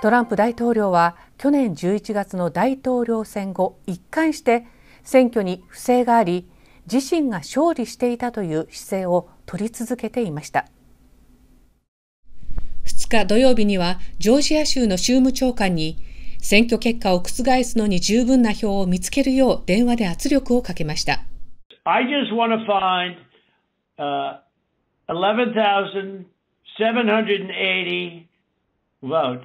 トランプ大統領は去年11月の大統領選後一貫して選挙に不正があり自身が勝利していたという姿勢を取り続けていました2日土曜日にはジョージア州の州務長官に選挙結果を覆すのに十分な票を見つけるよう電話で圧力をかけました。I just want to find、uh, 11,780 votes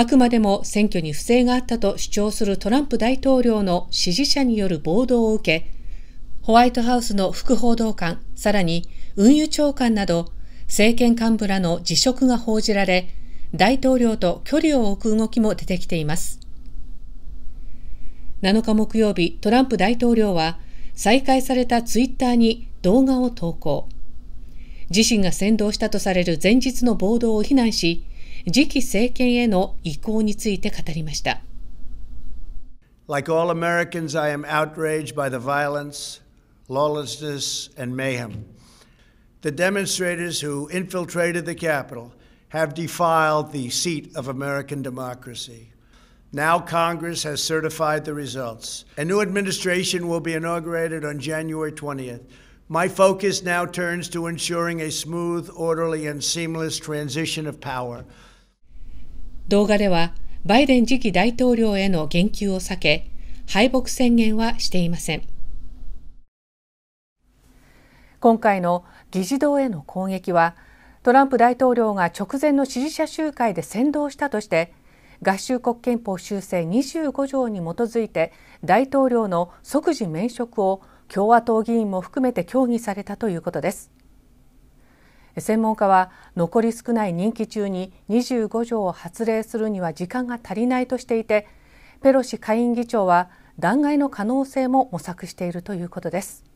あくまでも選挙に不正があったと主張するトランプ大統領の支持者による暴動を受け、ホワイトハウスの副報道官、さらに運輸長官など政権幹部らの辞職が報じられ、大統領と距離を置く動きも出てきています。7日木曜日、トランプ大統領は再開されたツイッターに動画を投稿。自身が先導したとされる前日の暴動を非難し、次期政権への意向について語りました。Like all Americans, I am outraged by the violence, lawlessness, and mayhem. The demonstrators who infiltrated the Capitol have defiled the seat of American democracy. Now Congress has certified the results. A new administration will be inaugurated on January 20th. My focus now turns to ensuring a smooth, orderly, and seamless transition of power. 動画では、バイデン次期大統領への言及を避け、敗北宣言はしていません。今回の議事堂への攻撃は、トランプ大統領が直前の支持者集会で先導したとして、合衆国憲法修正25条に基づいて大統領の即時免職を共和党議員も含めて協議されたということです専門家は残り少ない任期中に25条を発令するには時間が足りないとしていてペロシ下院議長は弾劾の可能性も模索しているということです